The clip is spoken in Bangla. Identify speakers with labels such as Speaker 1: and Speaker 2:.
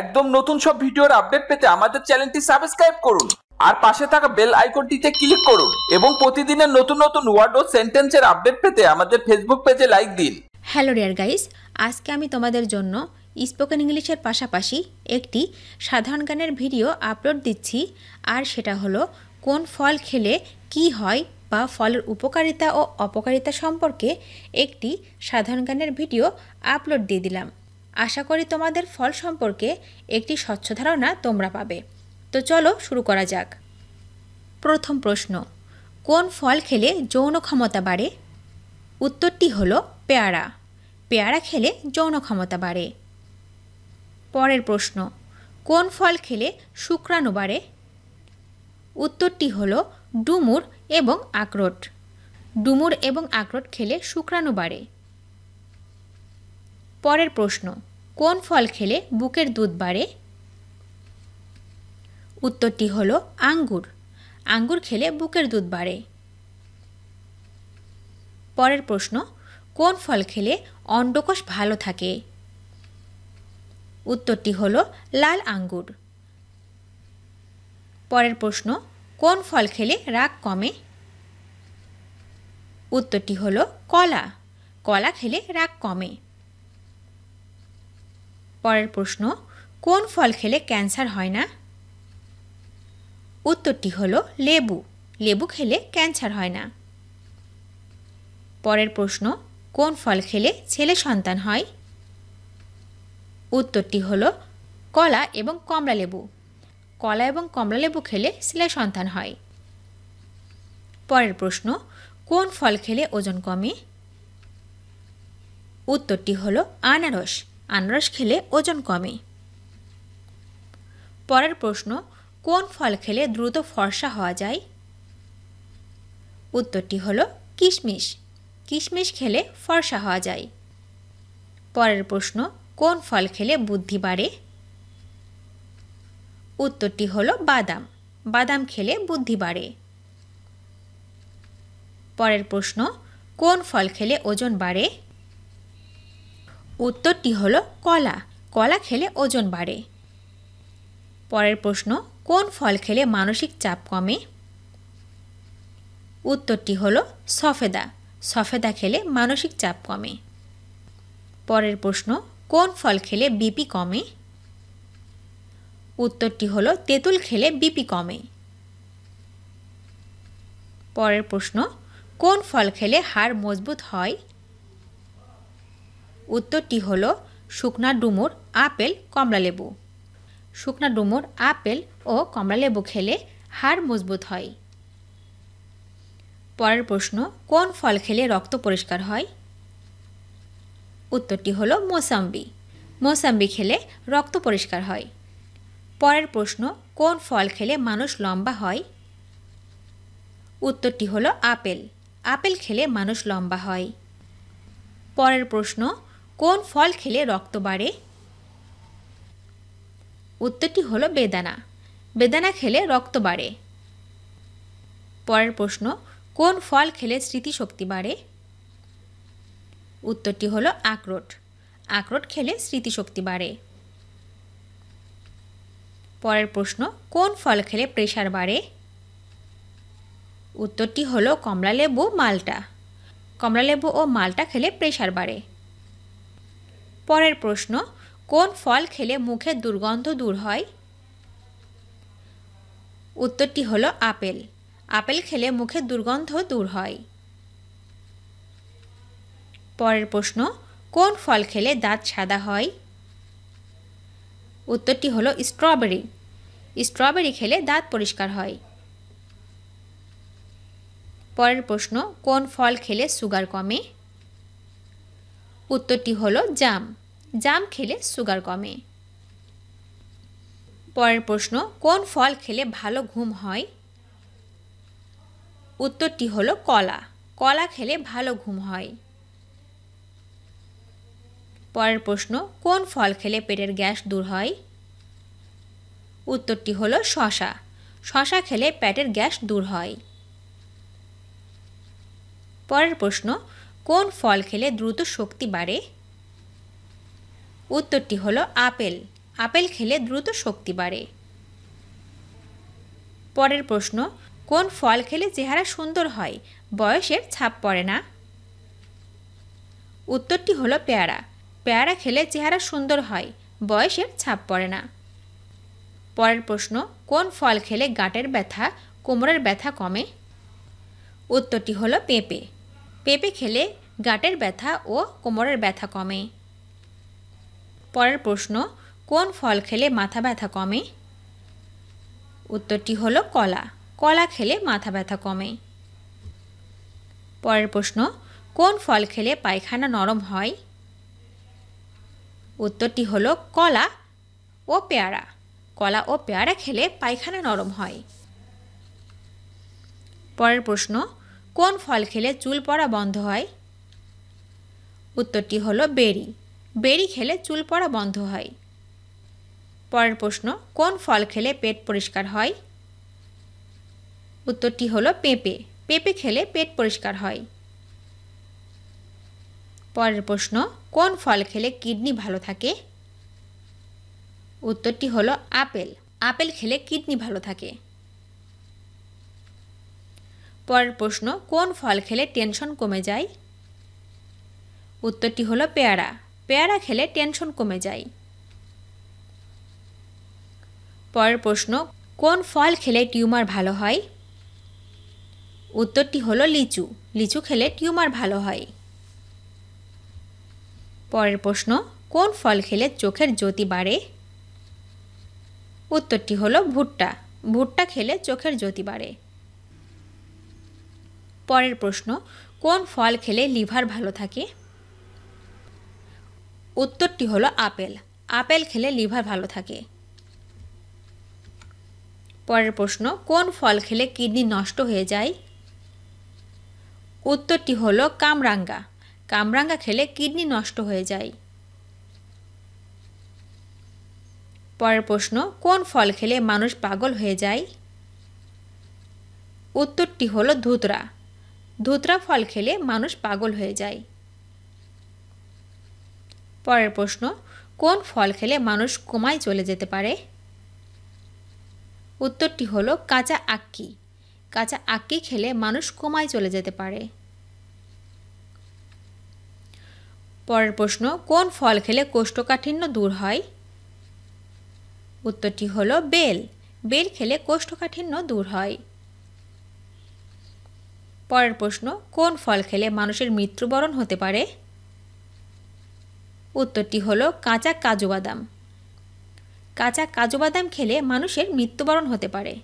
Speaker 1: একদম নতুন সব ভিডিওর আপডেট পেতে আমাদের চ্যানেলটি সাবস্ক্রাইব করুন আর পাশে থাকা বেল আইকনটিতে ক্লিক করুন এবং প্রতিদিনের নতুন নতুন ওয়ার্ড ও সেন্টেন্সের আপডেট পেতে আমাদের ফেসবুক পেজে লাইক দিন হ্যালো ডিয়ার গাইস আজকে আমি তোমাদের জন্য স্পোকেন ইংলিশের পাশাপাশি একটি সাধারণ গানের ভিডিও আপলোড দিচ্ছি আর সেটা হলো কোন ফল খেলে কি হয় বা ফলের উপকারিতা ও অপকারিতা সম্পর্কে একটি সাধারণ গানের ভিডিও আপলোড দিয়ে দিলাম আশা করি তোমাদের ফল সম্পর্কে একটি স্বচ্ছ ধারণা তোমরা পাবে তো চলো শুরু করা যাক প্রথম প্রশ্ন কোন ফল খেলে যৌন ক্ষমতা বাড়ে উত্তরটি হল পেয়ারা পেয়ারা খেলে যৌন ক্ষমতা বাড়ে পরের প্রশ্ন কোন ফল খেলে শুক্রাণু বাড়ে উত্তরটি হল ডুমুর এবং আখরোট ডুমুর এবং আখরোট খেলে শুক্রাণু বাড়ে পরের প্রশ্ন কোন ফল খেলে বুকের দুধ বাড়ে উত্তরটি হল আঙ্গুর আঙ্গুর খেলে বুকের দুধ বাড়ে পরের প্রশ্ন কোন ফল খেলে অন্ডকোষ ভালো থাকে উত্তরটি হল লাল আঙ্গুর পরের প্রশ্ন কোন ফল খেলে রাগ কমে উত্তরটি হল কলা কলা খেলে রাগ কমে পরের প্রশ্ন কোন ফল খেলে ক্যান্সার হয় না উত্তরটি হল লেবু লেবু খেলে ক্যান্সার হয় না পরের প্রশ্ন কোন ফল খেলে ছেলে সন্তান হয় উত্তরটি হল কলা এবং কমলা লেবু কলা এবং কমলা লেবু খেলে ছেলে সন্তান হয় পরের প্রশ্ন কোন ফল খেলে ওজন কমে উত্তরটি হল আনারস আনারস খেলে ওজন কমে পরের প্রশ্ন কোন ফল খেলে দ্রুত ফর্সা হওয়া যায় উত্তরটি হল কিশমিশ কিশমিশ খেলে ফর্সা হওয়া যায় পরের প্রশ্ন কোন ফল খেলে বুদ্ধি বাড়ে উত্তরটি হল বাদাম বাদাম খেলে বুদ্ধি বাড়ে পরের প্রশ্ন কোন ফল খেলে ওজন বাড়ে উত্তরটি হল কলা কলা খেলে ওজন বাড়ে পরের প্রশ্ন কোন ফল খেলে মানসিক চাপ কমে উত্তরটি হল সফেদা সফেদা খেলে মানসিক চাপ কমে পরের প্রশ্ন কোন ফল খেলে বিপি কমে উত্তরটি হল তেঁতুল খেলে বিপি কমে পরের প্রশ্ন কোন ফল খেলে হাড় মজবুত হয় উত্তরটি হল শুকনা ডুমুর আপেল কমলালেবু শুকনা ডুমুর আপেল ও কমলালেবু খেলে হাড় মজবুত হয় পরের প্রশ্ন কোন ফল খেলে রক্ত পরিষ্কার হয় উত্তরটি হল মোসাম্বি মোসাম্বি খেলে রক্ত পরিষ্কার হয় পরের প্রশ্ন কোন ফল খেলে মানুষ লম্বা হয় উত্তরটি হল আপেল আপেল খেলে মানুষ লম্বা হয় পরের প্রশ্ন কোন ফল খেলে রক্ত বাড়ে উত্তরটি হল বেদানা বেদানা খেলে রক্ত বাড়ে পরের প্রশ্ন কোন ফল খেলে স্মৃতিশক্তি বাড়ে উত্তরটি হল আখরোট আখরোট খেলে স্মৃতিশক্তি বাড়ে পরের প্রশ্ন কোন ফল খেলে প্রেশার বাড়ে উত্তরটি হল কমলালেবু মালটা কমলালেবু ও মালটা খেলে প্রেশার বাড়ে পরের প্রশ্ন কোন ফল খেলে মুখের দুর্গন্ধ দূর হয় উত্তরটি হল আপেল আপেল খেলে মুখের দুর্গন্ধ দূর হয় পরের প্রশ্ন কোন ফল খেলে দাঁত সাদা হয় উত্তরটি হল স্ট্রবেরি স্ট্রবেরি খেলে দাঁত পরিষ্কার হয় পরের প্রশ্ন কোন ফল খেলে সুগার কমে উত্তরটি হলো জাম জাম খেলে সুগার কমে পরের প্রশ্ন কোন ফল খেলে ভালো ঘুম হয় উত্তরটি হলো কলা কলা খেলে ভালো ঘুম হয় পরের প্রশ্ন কোন ফল খেলে পেটের গ্যাস দূর হয় উত্তরটি হলো শশা শশা খেলে পেটের গ্যাস দূর হয় পরের প্রশ্ন কোন ফল খেলে দ্রুত শক্তি বাড়ে উত্তরটি হলো আপেল আপেল খেলে দ্রুত শক্তি বাড়ে পরের প্রশ্ন কোন ফল খেলে চেহারা সুন্দর হয় বয়সের ছাপ পড়ে না উত্তরটি হলো পেয়ারা পেয়ারা খেলে চেহারা সুন্দর হয় বয়সের ছাপ পড়ে না পরের প্রশ্ন কোন ফল খেলে গাঁটের ব্যথা কোমরের ব্যথা কমে উত্তরটি হলো পেঁপে পেঁপে খেলে গাটের ব্যথা ও কোমরের ব্যথা কমে পরের প্রশ্ন কোন ফল খেলে মাথা ব্যথা কমে উত্তরটি হলো কলা কলা খেলে মাথা ব্যথা কমে পরের প্রশ্ন কোন ফল খেলে পায়খানা নরম হয় উত্তরটি হলো কলা ও পেয়ারা কলা ও পেয়ারা খেলে পায়খানা নরম হয় পরের প্রশ্ন কোন ফল খেলে চুল পড়া বন্ধ হয় উত্তরটি হলো বেরি বেরি খেলে চুল পড়া বন্ধ হয় পরের প্রশ্ন কোন ফল খেলে পেট পরিষ্কার হয় উত্তরটি হলো পেঁপে পেঁপে খেলে পেট পরিষ্কার হয় পরের প্রশ্ন কোন ফল খেলে কিডনি ভালো থাকে উত্তরটি হলো আপেল আপেল খেলে কিডনি ভালো থাকে পরের প্রশ্ন কোন ফল খেলে টেনশন কমে যায় উত্তরটি হলো পেয়ারা পেয়ারা খেলে টেনশন কমে যায় পরের প্রশ্ন কোন ফল খেলে টিউমার ভালো হয় উত্তরটি হলো লিচু লিচু খেলে টিউমার ভালো হয় পরের প্রশ্ন কোন ফল খেলে চোখের জ্যোতি বাড়ে উত্তরটি হলো ভুট্টা ভুট্টা খেলে চোখের জ্যোতি বাড়ে পরের প্রশ্ন কোন ফল খেলে লিভার ভালো থাকে উত্তরটি হলো আপেল আপেল খেলে লিভার ভালো থাকে পরের প্রশ্ন কোন ফল খেলে কিডনি নষ্ট হয়ে যায় উত্তরটি হলো কামরাঙ্গা কামরাঙ্গা খেলে কিডনি নষ্ট হয়ে যায় পরের প্রশ্ন কোন ফল খেলে মানুষ পাগল হয়ে যায় উত্তরটি হলো ধুতরা ধুতরা ফল খেলে মানুষ পাগল হয়ে যায় পরের প্রশ্ন কোন ফল খেলে মানুষ কোমায় চলে যেতে পারে উত্তরটি হলো কাঁচা আক্কি কাঁচা আক্কি খেলে মানুষ কোমায় চলে যেতে পারে পরের প্রশ্ন কোন ফল খেলে কোষ্ঠকাঠিন্য দূর হয় উত্তরটি হলো বেল বেল খেলে কোষ্ঠকাঠিন্য দূর হয় পরের প্রশ্ন কোন ফল খেলে মানুষের মৃত্যুবরণ হতে পারে উত্তরটি হলো কাঁচা কাজু বাদাম কাঁচা কাজু বাদাম খেলে মানুষের মৃত্যুবরণ হতে পারে